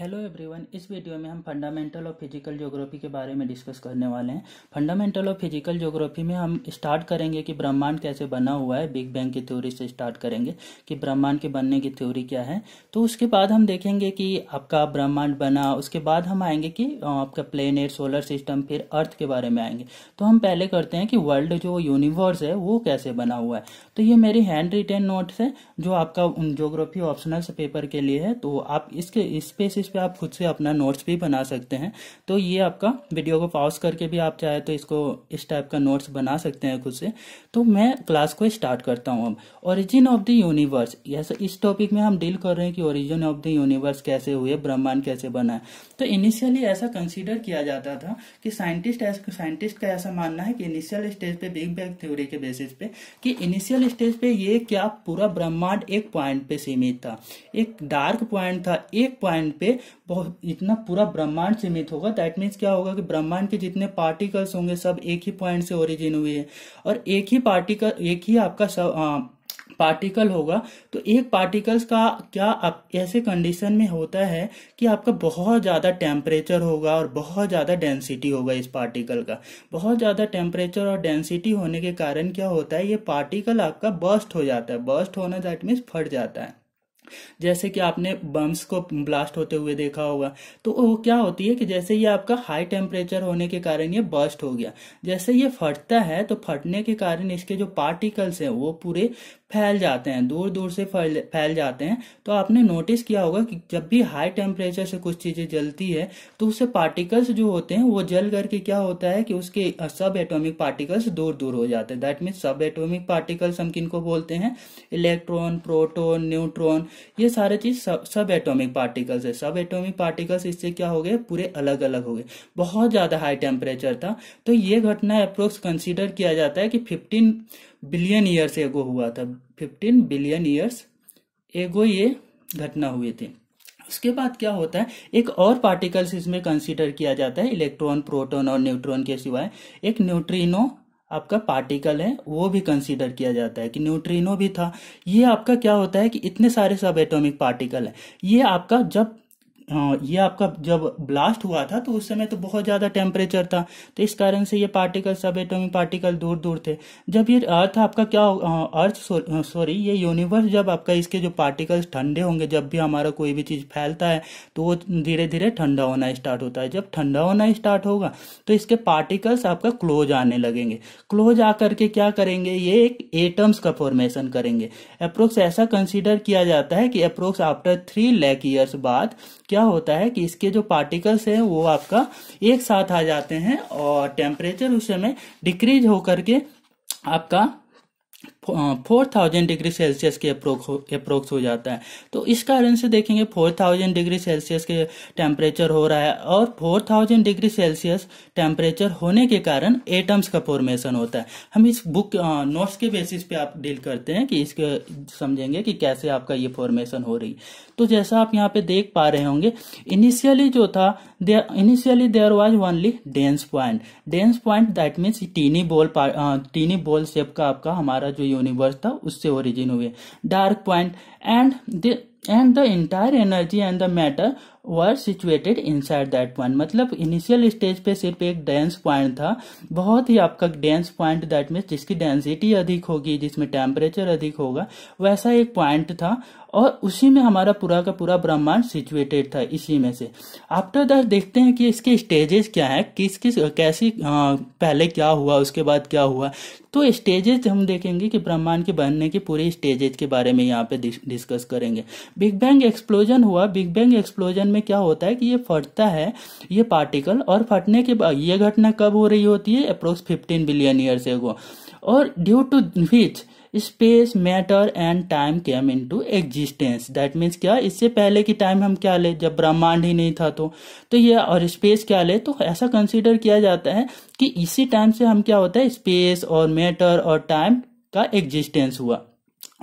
hello everyone इस video में हम फंडामेंटल ऑफ फिजिकल ज्योग्राफी के बारे में डिस्कस करने वाले हैं फंडामेंटल ऑफ फिजिकल ज्योग्राफी में हम स्टार्ट करेंगे कि ब्रह्मांड कैसे बना हुआ है बिग बैंग की थ्योरी से स्टार्ट करेंगे कि ब्रह्मांड के बनने की थ्योरी क्या है तो उसके बाद हम देखेंगे कि आपका ब्रह्मांड बना उसके बाद हम आएंगे कि आपका प्लेनेट सोलर सिस्टम फिर अर्थ के बारे में आएंगे तो हम पहले करते हैं कि वर्ल्ड जो यूनिवर्स है वो कैसे बना हुआ है तो ये मेरी हैंड रिटेन नोट्स है जो आपका ज्योग्राफी ऑप्शनल पेपर के लिए है तो आप इसके स्पेस पे आप खुद से अपना नोट्स भी बना सकते हैं तो ये आपका वीडियो को पॉज करके भी आप चाहे तो इसको इस टाइप का नोट्स बना सकते हैं खुद से तो मैं क्लास को स्टार्ट करता हूँ अब ओरिजिन ऑफ द यूनिवर्स इस टॉपिक में हम डील कर रहे हैं कि ओरिजिन ऑफ द यूनिवर्स कैसे हुए ब्रह्मांड कैसे बना है तो इनिशियली ऐसा कंसिडर किया जाता था कि साइंटिस्ट साइंटिस्ट का ऐसा मानना है कि इनिशियल स्टेज पे बिग बैग थ्योरी के बेसिस पे कि इनिशियल स्टेज पे ये क्या पूरा ब्रह्मांड एक पॉइंट पे सीमित था एक डार्क पॉइंट था एक पॉइंट पे बहुत इतना पूरा ब्रह्मांड सीमित होगा दैट मीन्स क्या होगा कि ब्रह्मांड के जितने पार्टिकल्स होंगे सब एक ही पॉइंट से ओरिजिन हुए हैं और एक ही पार्टिकल एक ही आपका सब आ, पार्टिकल होगा तो एक पार्टिकल्स का क्या आप ऐसे कंडीशन में होता है कि आपका बहुत ज़्यादा टेम्परेचर होगा और बहुत ज़्यादा डेंसिटी होगा इस पार्टिकल का बहुत ज़्यादा टेम्परेचर और डेंसिटी होने के कारण क्या होता है ये पार्टिकल आपका बर्स्ट हो जाता है बर्स्ट होना दैट मीन्स फट जाता है जैसे कि आपने बम्स को ब्लास्ट होते हुए देखा होगा तो वो क्या होती है कि जैसे ये आपका हाई टेम्परेचर होने के कारण ये बर्स्ट हो गया जैसे ये फटता है तो फटने के कारण इसके जो पार्टिकल्स हैं वो पूरे फैल जाते हैं दूर दूर से फैल फैल जाते हैं तो आपने नोटिस किया होगा कि जब भी हाई टेम्परेचर से कुछ चीज़ें जलती है तो उससे पार्टिकल्स जो होते हैं वो जल करके क्या होता है कि उसके सब एटोमिक पार्टिकल्स दूर दूर हो जाते हैं दैट मीन्स सब एटोमिक पार्टिकल्स हम किन को बोलते हैं इलेक्ट्रॉन प्रोटोन न्यूट्रॉन ये सारे चीज़ सब सब एटोमिक पार्टिकल्स है सब एटोमिक पार्टिकल्स इससे क्या हो गए पूरे अलग अलग हो गए बहुत ज़्यादा हाई टेम्परेचर था तो ये घटना अप्रोक्स कंसिडर किया जाता है कि फिफ्टीन बिलियन ईयर्स एगो हुआ था फिफ्टीन बिलियन ईयर्स एगो ये घटना हुई थी उसके बाद क्या होता है एक और पार्टिकल्स इसमें कंसीडर किया जाता है इलेक्ट्रॉन प्रोटॉन और न्यूट्रॉन के सिवाय एक न्यूट्रिनो आपका पार्टिकल है वो भी कंसीडर किया जाता है कि न्यूट्रिनो भी था ये आपका क्या होता है कि इतने सारे सब एटॉमिक पार्टिकल है ये आपका जब हाँ, ये आपका जब ब्लास्ट हुआ था तो उस समय तो बहुत ज़्यादा टेम्परेचर था तो इस कारण से ये पार्टिकल सब एटोमिक पार्टिकल दूर दूर थे जब ये अर्थ आपका क्या अर्थ सॉरी हाँ, हाँ, ये यूनिवर्स जब आपका इसके जो पार्टिकल्स ठंडे होंगे जब भी हमारा कोई भी चीज़ फैलता है तो वो धीरे धीरे ठंडा होना स्टार्ट होता है जब ठंडा होना स्टार्ट होगा तो इसके पार्टिकल्स आपका क्लोज आने लगेंगे क्लोज आकर के क्या करेंगे ये एक एटम्स का फॉर्मेशन करेंगे अप्रोक्स ऐसा कंसिडर किया जाता है कि approx after three lakh years बाद क्या क्या होता है कि इसके जो पार्टिकल्स हैं वो आपका एक साथ आ जाते हैं और टेम्परेचर उस समय डिक्रीज होकर के आपका फोर थाउजेंड डिग्री सेल्सियस के अप्रोक्स हो जाता है तो इस कारण से देखेंगे फोर थाउजेंड डिग्री सेल्सियस के टेम्परेचर हो रहा है और four thousand degree Celsius temperature होने के कारण एटम्स का फॉर्मेशन होता है हम इस बुक नोट्स के बेसिस पे आप डील करते हैं कि इसके समझेंगे कि कैसे आपका ये फॉर्मेशन हो रही तो जैसा आप यहाँ पे देख पा रहे होंगे इनिशियली जो था initially there was only dense point dense point that means tiny ball tiny ball shape का आपका हमारा जो यूनिवर्स था उससे ओरिजिन हुए dark point and and the entire energy and the matter were situated inside that point मतलब initial stage पे सिर्फ एक डेंस पॉइंट था बहुत ही आपका डेंस पॉइंट दैट मीन जिसकी डेंसिटी अधिक होगी जिसमें टेम्परेचर अधिक होगा वैसा एक पॉइंट था और उसी में हमारा पूरा का पूरा ब्रह्मांड सिचुएटेड था इसी में से आफ्टर दैट देखते हैं कि इसके स्टेजेस क्या है किस किस कैसी आ, पहले क्या हुआ उसके बाद क्या हुआ तो स्टेजेस हम देखेंगे कि ब्रह्मांड के बनने के पूरे स्टेजेस के बारे में यहाँ पे डिस्कस करेंगे बिग बैंग एक्सप्लोजन हुआ बिग बैंग एक्सप्लोजन में क्या होता है कि ये फटता है ये पार्टिकल और फटने के बाद ये घटना कब हो रही होती है approx fifteen billion years ago और due to which space matter and time came in to existence that means क्या इससे पहले की टाइम हम क्या ले जब ब्रह्मांड ही नहीं था तो तो ये और स्पेस क्या ले तो ऐसा कंसिडर किया जाता है कि इसी टाइम से हम क्या होता है स्पेस और मैटर और टाइम का एग्जिस्टेंस हुआ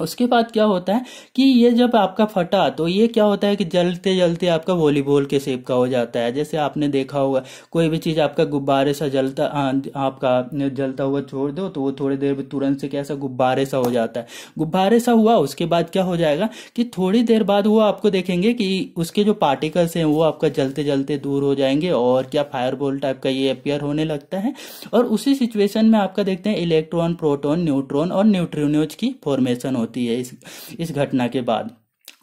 उसके बाद क्या होता है कि ये जब आपका फटा तो ये क्या होता है कि जलते जलते आपका वॉलीबॉल के शेप का हो जाता है जैसे आपने देखा होगा कोई भी चीज़ आपका गुब्बारे सा जलता आपका जलता हुआ छोड़ दो तो वो थोड़ी देर में तुरंत से कैसा गुब्बारे सा हो जाता है गुब्बारे सा हुआ उसके बाद क्या हो जाएगा कि थोड़ी देर बाद वो आपको देखेंगे कि उसके जो पार्टिकल्स हैं वो आपका जलते जलते दूर हो जाएंगे और क्या फायरबॉल टाइप का ये अपेयर होने लगता है और उसी सिचुएशन में आपका देखते हैं इलेक्ट्रॉन प्रोटोन न्यूट्रॉन और न्यूट्रोनोज की फॉर्मेशन हो होती है इस इस घटना के बाद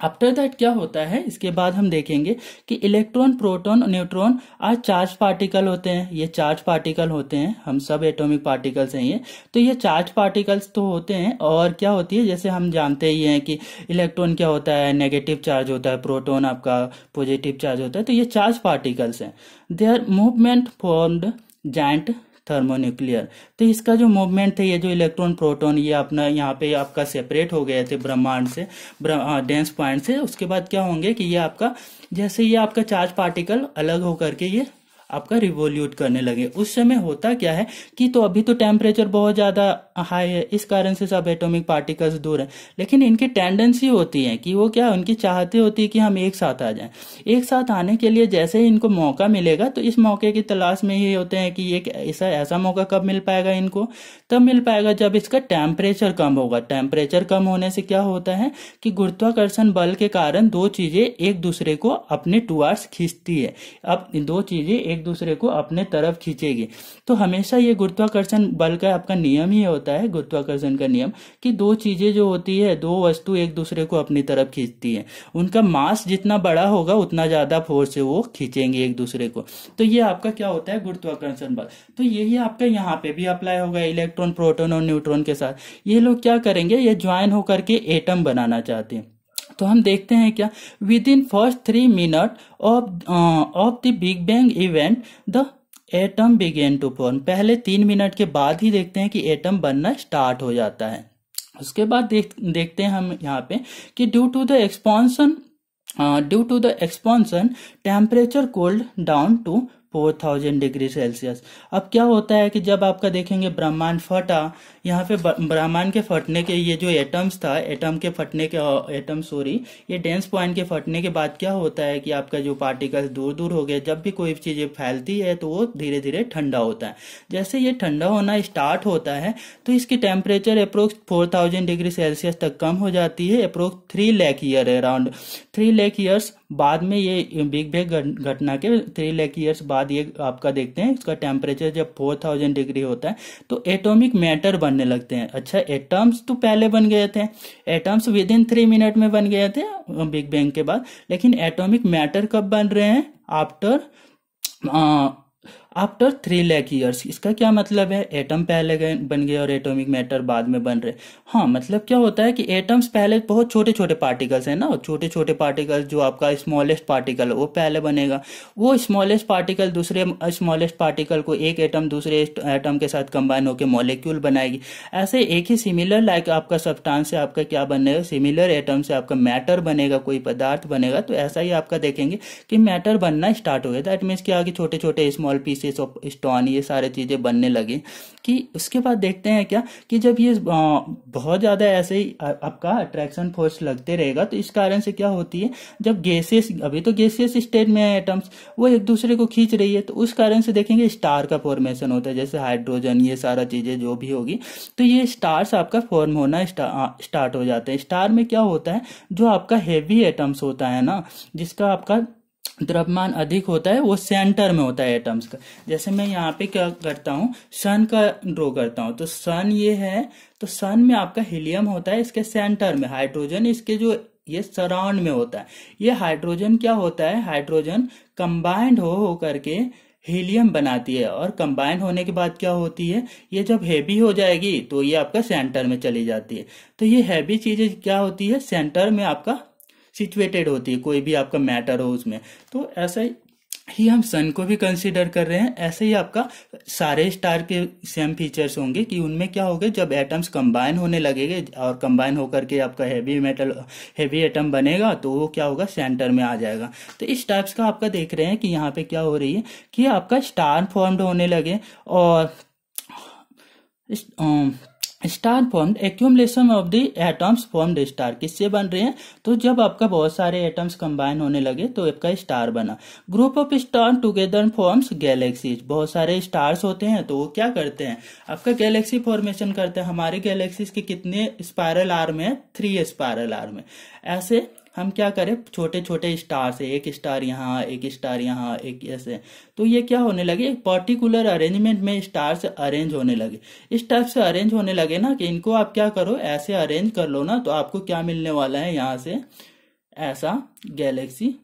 आफ्टर दैट क्या होता है इसके बाद हम देखेंगे कि इलेक्ट्रॉन प्रोटॉन न्यूट्रॉन आज चार्ज पार्टिकल होते हैं ये चार्ज पार्टिकल होते हैं हम सब एटॉमिक पार्टिकल्स हैं ये तो ये चार्ज पार्टिकल्स तो होते हैं और क्या होती है जैसे हम जानते ही हैं कि इलेक्ट्रॉन क्या होता है नेगेटिव चार्ज होता है प्रोटोन आपका पॉजिटिव चार्ज होता है तो ये चार्ज पार्टिकल्स हैं they are movement formed giant thermonuclear तो इसका जो मूवमेंट थे ये जो इलेक्ट्रॉन प्रोटोन ये अपना यहाँ पे आपका सेपरेट हो गए थे ब्रह्मांड से डेंस पॉइंट से उसके बाद क्या होंगे कि ये आपका जैसे ये आपका चार्ज पार्टिकल अलग होकर के ये आपका रिवोल्यूट करने लगे उस समय होता क्या है कि तो अभी तो टेम्परेचर बहुत ज़्यादा हाई है इस कारण से सब एटॉमिक पार्टिकल्स दूर है लेकिन इनकी टेंडेंसी होती है कि वो क्या उनकी चाहते होती है कि हम एक साथ आ जाएं एक साथ आने के लिए जैसे ही इनको मौका मिलेगा तो इस मौके की तलाश में ये होते हैं कि एक ऐसा ऐसा मौका कब मिल पाएगा इनको तब मिल पाएगा जब इसका टेम्परेचर कम होगा टेम्परेचर कम होने से क्या होता है कि गुरुत्वाकर्षण बल के कारण दो चीज़ें एक दूसरे को अपने टुवार्स खींचती है अब दो चीज़ें एक दूसरे को अपने तरफ खींचेगी तो हमेशा ये गुरुत्वाकर्षण बल का आपका नियम ही होता है गुरुत्वाकर्षण का नियम कि दो चीजें जो होती है दो वस्तु एक दूसरे को अपनी तरफ खींचती है उनका मास जितना बड़ा होगा उतना ज्यादा फोर्स से वो खींचेंगे एक दूसरे को तो ये आपका क्या होता है गुरुत्वाकर्षण बल तो यही आपका यहाँ पे भी अप्लाई होगा इलेक्ट्रॉन प्रोटोन और न्यूट्रॉन के साथ ये लोग क्या करेंगे ये ज्वाइन होकर के एटम बनाना चाहते हैं तो हम देखते हैं क्या within first three minute of of the big bang event the atom began to form पहले तीन मिनट के बाद ही देखते हैं कि एटम बनना स्टार्ट हो जाता है उसके बाद देख देखते हैं हम यहाँ पे कि due to the expansion due to the expansion temperature cold down to four thousand degree Celsius अब क्या होता है कि जब आपका देखेंगे ब्रह्मांड फटा यहाँ पे ब्रह्मांड के फटने के ये जो एटम्स था एटम के फटने के एटम सॉरी ये डेंस पॉइंट के फटने के बाद क्या होता है कि आपका जो पार्टिकल्स दूर दूर हो गया जब भी कोई चीज़ें फैलती है तो वो धीरे धीरे ठंडा होता है जैसे ये ठंडा होना स्टार्ट होता है तो इसकी temperature approx four thousand degree Celsius तक कम हो जाती है approx three lakh year around three lakh years बाद में ये बिग बैग घटना के थ्री लैक ईयर्स बाद ये आपका देखते हैं इसका टेम्परेचर जब फोर थाउजेंड डिग्री होता है तो एटॉमिक मैटर बनने लगते हैं अच्छा एटम्स तो पहले बन गए थे atoms within three minute में बन गए थे बिग बैंग के बाद लेकिन एटॉमिक मैटर कब बन रहे हैं after after three lakh years इसका क्या मतलब है एटम पहले गए, बन गए और एटॉमिक मैटर बाद में बन रहे हाँ मतलब क्या होता है कि एटम्स पहले बहुत छोटे छोटे पार्टिकल्स हैं ना छोटे छोटे पार्टिकल्स जो आपका स्मॉलेस्ट पार्टिकल है वो पहले बनेगा वो स्मॉलेस्ट पार्टिकल दूसरे स्मॉलेस्ट पार्टिकल को एक एटम दूसरे एटम के साथ कंबाइन होकर मॉलिक्यूल बनाएगी ऐसे एक ही सिमिलर लाइक आपका सब्सटेंस से आपका क्या बनेगा सिमिलर एटम से आपका मैटर बनेगा कोई पदार्थ बनेगा तो ऐसा ही आपका देखेंगे कि मैटर बनना स्टार्ट हो गया दैट मीन्स क्या कि छोटे छोटे small piece pieces of stone ये सारे चीज़ें बनने लगे कि उसके बाद देखते हैं क्या कि जब ये बहुत ज़्यादा ऐसे ही आपका अट्रैक्शन फोर्स लगते रहेगा तो इस कारण से क्या होती है जब गैसेस अभी तो गैसेस स्टेट में है एटम्स वो एक दूसरे को खींच रही है तो उस कारण से देखेंगे स्टार का फॉर्मेशन होता है जैसे हाइड्रोजन ये सारा चीज़ें जो भी होगी तो ये स्टार्स आपका फॉर्म होना स्टार्ट हो जाते हैं स्टार में क्या होता है जो आपका हेवी एटम्स होता है ना जिसका आपका द्रव्यमान अधिक होता है वो सेंटर में होता है एटम्स का जैसे मैं यहाँ पे क्या करता हूँ सन का ड्रॉ करता हूँ तो सन ये है तो सन में आपका हीलियम होता है इसके सेंटर में हाइड्रोजन इसके जो ये सराउंड में होता है ये हाइड्रोजन क्या होता है हाइड्रोजन कंबाइंड हो हो करके हीलियम बनाती है और कंबाइंड होने के बाद क्या होती है ये जब हैवी हो जाएगी तो ये आपका सेंटर में चली जाती है तो ये हैवी चीजें क्या होती है सेंटर में आपका सिचुएटेड होती है कोई भी आपका मैटर हो उसमें तो ऐसा ही हम सन को भी कंसिडर कर रहे हैं ऐसे ही आपका सारे स्टार के सेम फीचर्स होंगे कि उनमें क्या होगा जब एटम्स कंबाइन होने लगेंगे और कंबाइन होकर के आपका हैवी मेटल हैवी एटम बनेगा तो वो क्या होगा सेंटर में आ जाएगा तो इस टाइप्स का आपका देख रहे हैं कि यहाँ पे क्या हो रही है कि आपका स्टार फॉर्म्ड होने लगे और इस, आ, star form accumulation of the atoms form the star किससे बन रहे हैं तो जब आपका बहुत सारे एटम्स कंबाइन होने लगे तो आपका स्टार बना group of star together forms galaxies बहुत सारे स्टार्स होते हैं तो वो क्या करते हैं आपका गैलेक्सी फॉर्मेशन करते हैं हमारे गैलेक्सीज के कितने स्पायरल आर्म है थ्री स्पायरल आर्म है ऐसे हम क्या करें छोटे छोटे स्टार से एक स्टार यहाँ एक स्टार यहाँ एक ऐसे तो ये क्या होने लगे एक पर्टिकुलर अरेंजमेंट में स्टार से अरेंज होने लगे इस टाइप से अरेंज होने लगे ना कि इनको आप क्या करो ऐसे अरेंज कर लो ना तो आपको क्या मिलने वाला है यहाँ से ऐसा गैलेक्सी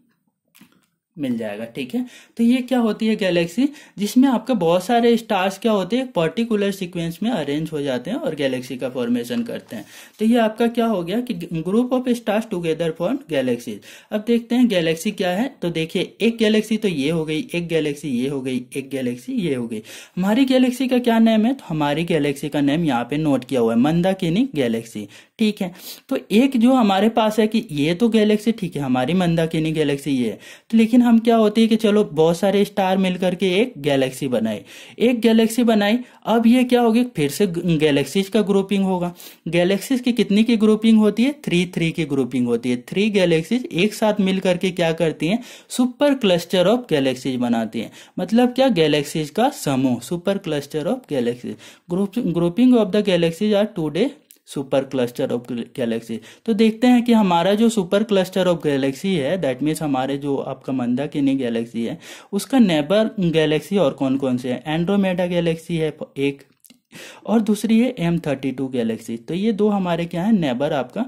मिल जाएगा ठीक है तो ये क्या होती है गैलेक्सी जिसमें आपके बहुत सारे स्टार्स क्या होते हैं पर्टिकुलर सीक्वेंस में अरेंज हो जाते हैं और गैलेक्सी का फॉर्मेशन करते हैं तो ये आपका क्या हो गया कि group of stars together form galaxy अब देखते हैं गैलेक्सी क्या है तो देखिए एक गैलेक्सी तो ये हो गई एक गैलेक्सी ये हो गई एक गैलेक्सी ये हो गई हमारी गैलेक्सी का क्या नेम है तो हमारी गैलेक्सी का नेम यहाँ पे नोट किया हुआ है मंदाकिनी गैलेक्सी ठीक है तो एक जो हमारे पास है कि ये तो गैलेक्सी ठीक है हमारी मंदाकिनी गैलेक्सी ये है तो लेकिन हम क्या होती है कि चलो बहुत सारे स्टार मिल करके एक गैलेक्सी बनाए एक गैलेक्सी बनाई अब ये क्या होगी फिर से गैलेक्सीज का ग्रुपिंग होगा गैलेक्सीज की कितनी की ग्रुपिंग होती है थ्री थ्री की ग्रुपिंग होती है थ्री गैलेक्सीज एक साथ मिल करके क्या करती हैं सुपर क्लस्टर ऑफ गैलेक्सीज बनाती हैं मतलब क्या गैलेक्सीज का समूह super cluster of galaxies grouping of the galaxies are today super cluster of galaxy तो देखते हैं कि हमारा जो सुपर क्लस्टर ऑफ गैलेक्सी है दैट मीन्स हमारे जो आपका मंदाकिनी गैलेक्सी है उसका नेबर गैलेक्सी और कौन कौन से हैं एंड्रोमेडा गैलेक्सी है एक और दूसरी है एम थर्टी टू गैलेक्सी तो ये दो हमारे क्या है नेबर आपका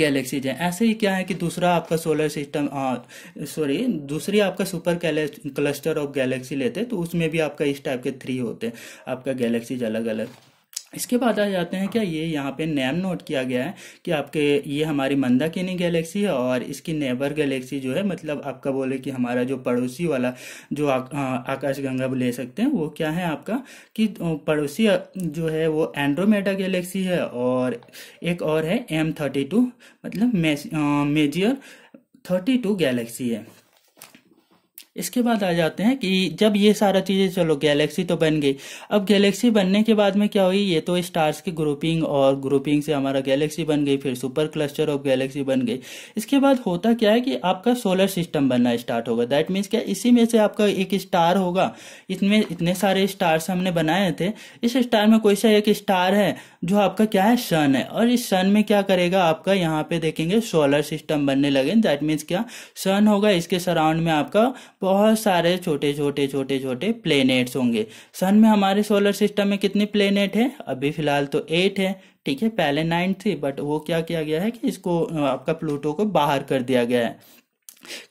गैलेक्सीज हैं ऐसे ही क्या है कि दूसरा आपका सोलर सिस्टम सॉरी दूसरी आपका सुपर क्लस्टर ऑफ गैलेक्सी लेते हैं तो उसमें भी आपका इस टाइप के थ्री होते हैं आपका गैलेक्सीज अलग अलग इसके बाद आ जाते हैं क्या ये यहाँ पे नेम नोट किया गया है कि आपके ये हमारी मंदाकिनी गैलेक्सी है और इसकी नेबर गैलेक्सी जो है मतलब आपका बोले कि हमारा जो पड़ोसी वाला जो आ, गंगा ले सकते हैं वो क्या है आपका कि पड़ोसी जो है वो एंड्रोमेटा गैलेक्सी है और एक और है एम थर्टी टू मतलब मेजियर थर्टी टू गैलेक्सी है इसके बाद आ जाते हैं कि जब ये सारा चीज़ें चलो गैलेक्सी तो बन गई अब गैलेक्सी बनने के बाद में क्या हुई ये तो स्टार्स की ग्रुपिंग और ग्रुपिंग से हमारा गैलेक्सी बन गई फिर सुपर क्लस्टर ऑफ गैलेक्सी बन गई इसके बाद होता क्या है कि आपका सोलर सिस्टम बनना स्टार्ट होगा दैट मीन्स क्या इसी में से आपका एक स्टार होगा इसमें इतने सारे स्टार्स हमने बनाए थे इस स्टार में कोई सा एक स्टार है जो आपका क्या है सन है और इस सन में क्या करेगा आपका यहाँ पे देखेंगे सोलर सिस्टम बनने लगे दैट मीन्स क्या सन होगा इसके सराउंड में आपका बहुत सारे छोटे छोटे छोटे छोटे प्लेनेट्स होंगे सन में हमारे सोलर सिस्टम में कितने प्लेनेट है अभी फिलहाल तो एट है ठीक है पहले नाइन थी बट वो क्या किया गया है कि इसको आपका प्लूटो को बाहर कर दिया गया है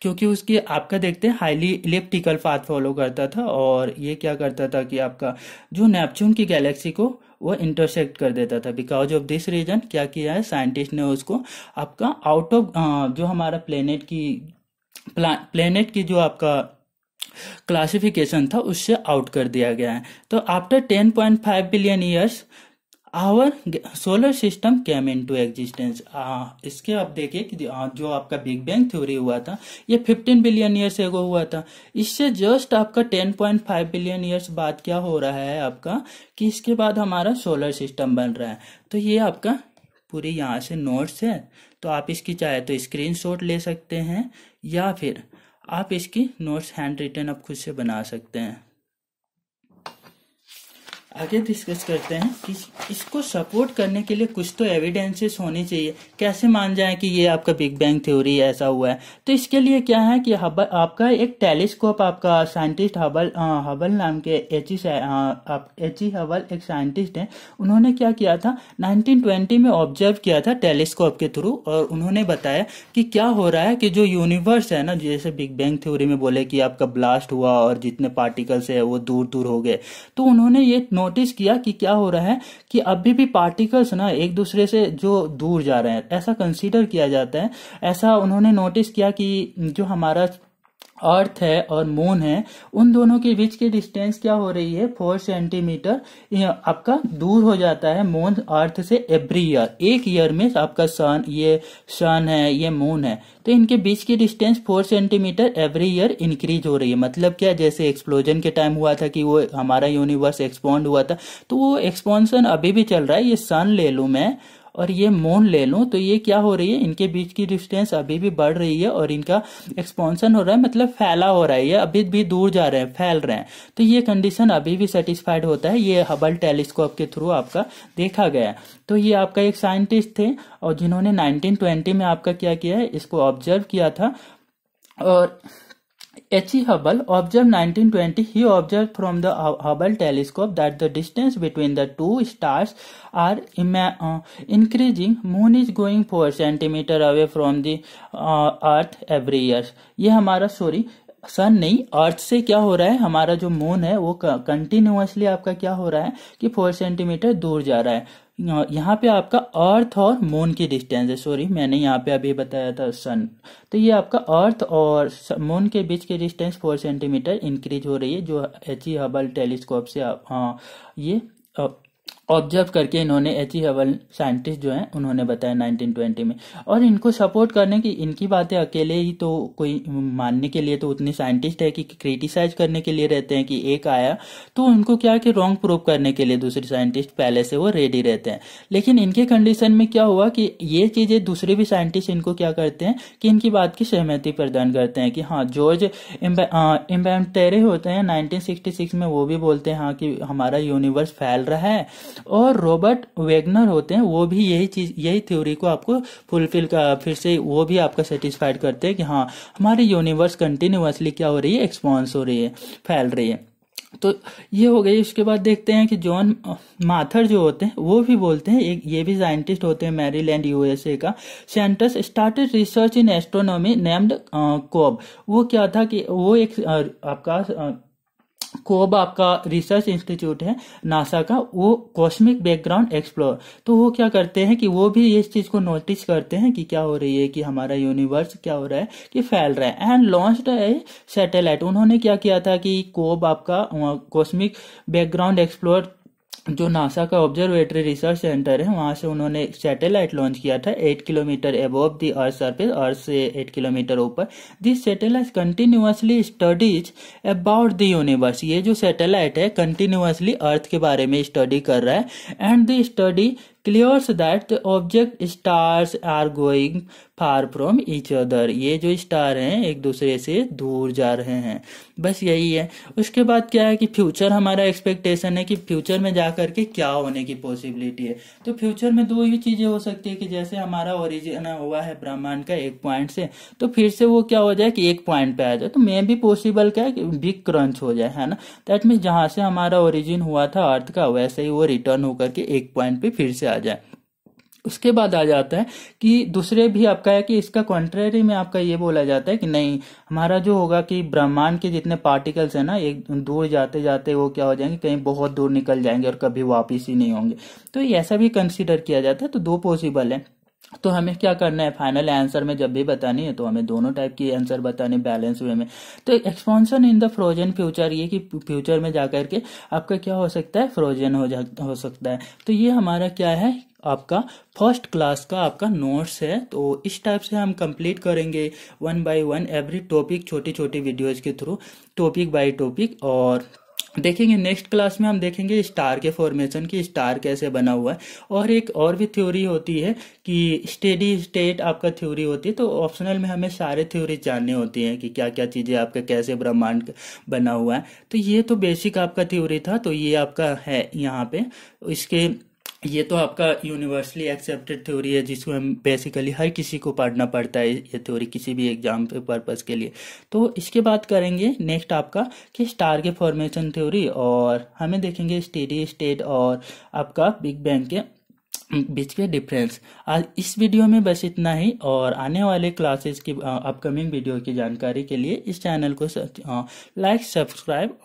क्योंकि उसकी आपका देखते हैं हाईली इलेप्टिकल पाथ फॉलो करता था और ये क्या करता था कि आपका जो नेपच्यून की गैलेक्सी को वो इंटरसेक्ट कर देता था बिकॉज ऑफ दिस रीजन क्या किया है साइंटिस्ट ने उसको आपका आउट ऑफ जो हमारा प्लेनेट की प्लेनेट की जो आपका क्लासिफिकेशन था उससे आउट कर दिया गया है तो after ten point five billion years our solar system came in to existence इसके आप देखिए कि जो आपका बिग बैंग थ्योरी हुआ था ये 15 बिलियन ईयर्स एगो हुआ था इससे जस्ट आपका 10.5 बिलियन ईयर्स बाद क्या हो रहा है आपका कि इसके बाद हमारा सोलर सिस्टम बन रहा है तो ये आपका पूरी यहाँ से नोट्स है तो आप इसकी चाहे तो स्क्रीन ले सकते हैं या फिर आप इसकी नोट्स हैंड रिटर्न आप खुद से बना सकते हैं आगे डिस्कस करते हैं कि इसको सपोर्ट करने के लिए कुछ तो एविडेंसेस होने चाहिए कैसे मान जाए कि ये आपका बिग बैंग थ्योरी ऐसा हुआ है तो इसके लिए क्या है कि हबल आपका एक टेलीस्कोप आपका साइंटिस्ट हबल आ, हबल नाम के एच ई e आप एच ई हबल एक साइंटिस्ट हैं उन्होंने क्या किया था 1920 में ऑब्जर्व किया था टेलीस्कोप के थ्रू और उन्होंने बताया कि क्या हो रहा है कि जो यूनिवर्स है ना जैसे बिग बैंग थ्योरी में बोले कि आपका ब्लास्ट हुआ और जितने पार्टिकल्स है वो दूर दूर हो गए तो उन्होंने ये नोटिस किया कि क्या हो रहा है कि अभी भी पार्टिकल्स ना एक दूसरे से जो दूर जा रहे हैं ऐसा कंसीडर किया जाता है ऐसा उन्होंने नोटिस किया कि जो हमारा अर्थ है और मून है उन दोनों के बीच की डिस्टेंस क्या हो रही है फोर सेंटीमीटर आपका दूर हो जाता है मून अर्थ से एवरी ईयर एक ईयर में आपका सन ये सन है ये मून है तो इनके बीच की distance four centimetre every year increase हो रही है मतलब क्या जैसे एक्सप्लोजन के टाइम हुआ था कि वो हमारा यूनिवर्स एक्सपॉन्ड हुआ था तो वो एक्सपॉन्सन अभी भी चल रहा है ये सन ले लू मैं और ये मोन ले लूँ तो ये क्या हो रही है इनके बीच की डिस्टेंस अभी भी बढ़ रही है और इनका एक्सपॉन्सन हो रहा है मतलब फैला हो रहा है ये अभी भी दूर जा रहे हैं फैल रहे हैं तो ये कंडीशन अभी भी सेटिस्फाइड होता है ये हबल टेलीस्कोप के थ्रू आपका देखा गया तो ये आपका एक साइंटिस्ट थे और जिन्होंने नाइनटीन में आपका क्या किया है इसको ऑब्जर्व किया था और H E Hubble observe nineteen twenty ही observe from the Hubble telescope that the distance between the two stars are increasing moon is going four centimetre away from the earth every year ये हमारा sorry सन नहीं अर्थ से क्या हो रहा है हमारा जो मून है वो कंटिन्यूअसली आपका क्या हो रहा है कि फोर सेंटीमीटर दूर जा रहा है यहाँ पे आपका अर्थ और मून की डिस्टेंस है सॉरी मैंने यहाँ पे अभी बताया था सन तो ये आपका अर्थ और मून के बीच के डिस्टेंस फोर सेंटीमीटर इंक्रीज हो रही है जो एच ई हबल टेलीस्कोप से आप आ, हाँ, ये ऑब्जर्व करके इन्होंने एच ई हवल साइंटिस्ट जो हैं उन्होंने बताया 1920 में और इनको सपोर्ट करने की इनकी बातें अकेले ही तो कोई मानने के लिए तो उतने साइंटिस्ट है कि क्रिटिसाइज करने के लिए रहते हैं कि एक आया तो उनको क्या कि रॉन्ग प्रूव करने के लिए दूसरे साइंटिस्ट पहले से वो रेडी रहते हैं लेकिन इनके कंडीशन में क्या हुआ कि ये चीज़ें दूसरे भी साइंटिस्ट इनको क्या करते हैं कि इनकी बात की सहमति प्रदान करते हैं कि हाँ जॉर्ज इम्बेटेरे होते हैं नाइनटीन में वो भी बोलते हैं हाँ कि हमारा यूनिवर्स फैल रहा है और रॉबर्ट वेगनर होते हैं वो भी यही चीज यही थ्योरी को आपको फुलफिल फिर से वो भी आपका सेटिस्फाइड करते हैं कि हाँ हमारे यूनिवर्स कंटिन्यूसली क्या हो रही है एक्सपॉन्स हो रही है फैल रही है तो ये हो गई उसके बाद देखते हैं कि जॉन माथर जो होते हैं वो भी बोलते हैं एक ये भी साइंटिस्ट होते हैं मैरीलैंड यूएसए का centres started research in astronomy named COBE वो क्या था कि वो एक आपका कोब आपका रिसर्च इंस्टीट्यूट है नासा का वो कॉस्मिक बैकग्राउंड एक्सप्लोर तो वो क्या करते हैं कि वो भी इस चीज को नोटिस करते हैं कि क्या हो रही है कि हमारा यूनिवर्स क्या हो रहा है कि फैल रहा है एंड लॉन्च ए सैटेलाइट उन्होंने क्या किया था कि कोब आपका कॉस्मिक बैकग्राउंड एक्सप्लोर जो नासा का ऑब्जर्वेटरी रिसर्च सेंटर है वहाँ से उन्होंने एक सैटेलाइट लॉन्च किया था eight kilometre above the earth surface earth से एट किलोमीटर ऊपर this satellite continuously studies about the universe ये जो सैटेलाइट है कंटिन्यूसली अर्थ के बारे में स्टडी कर रहा है and the study clears that object stars are going far from each other ये जो स्टार हैं एक दूसरे से दूर जा रहे हैं बस यही है उसके बाद क्या है कि फ्यूचर हमारा एक्सपेक्टेशन है कि फ्यूचर में जा करके क्या होने की पॉसिबिलिटी है तो फ्यूचर में दो ही चीज़ें हो सकती है कि जैसे हमारा ओरिजिन हुआ है ब्रह्मांड का एक पॉइंट से तो फिर से वो क्या हो जाए कि एक पॉइंट पे आ जाए तो मे भी पॉसिबल क्या है कि बिग क्रंच हो जाए है ना दैट मीन जहाँ से हमारा ओरिजिन हुआ था अर्थ का वैसे ही वो रिटर्न होकर के एक पॉइंट पे फिर से आ जाए उसके बाद आ जाता है कि दूसरे भी आपका है कि इसका कॉन्ट्रेरी में आपका ये बोला जाता है कि नहीं हमारा जो होगा कि ब्रह्मांड के जितने पार्टिकल्स हैं ना एक दूर जाते जाते वो क्या हो जाएंगे कहीं बहुत दूर निकल जाएंगे और कभी वापस ही नहीं होंगे तो ऐसा भी कंसिडर किया जाता है तो दो पॉसिबल है तो हमें क्या करना है फाइनल आंसर में जब भी बतानी है तो हमें दोनों टाइप की आंसर बताने बैलेंस वे में तो expansion in the frozen future ये कि फ्यूचर में जाकर के आपका क्या हो सकता है फ्रोजन हो जा हो सकता है तो ये हमारा क्या है आपका फर्स्ट क्लास का आपका नोट्स है तो इस टाइप से हम कंप्लीट करेंगे one by one every topic छोटी छोटी वीडियोज के थ्रू टॉपिक बाय टॉपिक और देखेंगे नेक्स्ट क्लास में हम देखेंगे स्टार के फॉर्मेशन की स्टार कैसे बना हुआ है और एक और भी थ्योरी होती है कि स्टेडी स्टेट आपका थ्योरी होती है तो ऑप्शनल में हमें सारे थ्योरी जाननी होती हैं कि क्या क्या चीज़ें आपका कैसे ब्रह्मांड बना हुआ है तो ये तो बेसिक आपका थ्योरी था तो ये आपका है यहाँ पे इसके ये तो आपका यूनिवर्सली एक्सेप्टेड थ्योरी है जिसको हम बेसिकली हर किसी को पढ़ना पड़ता है ये थ्योरी किसी भी एग्जाम पर्पज़ के लिए तो इसके बाद करेंगे नेक्स्ट आपका कि स्टार के फॉर्मेशन थ्योरी और हमें देखेंगे स्टेडी स्टेट और आपका बिग बैंग के बीच के डिफरेंस आज इस वीडियो में बस इतना ही और आने वाले क्लासेस की अपकमिंग वीडियो की जानकारी के लिए इस चैनल को लाइक सब्सक्राइब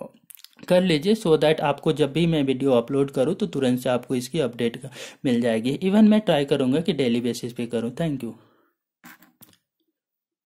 कर लीजिए सो दैट आपको जब भी मैं वीडियो अपलोड करूँ तो तुरंत से आपको इसकी अपडेट मिल जाएगी इवन मैं ट्राई करूँगा कि डेली बेसिस पे करूँ थैंक यू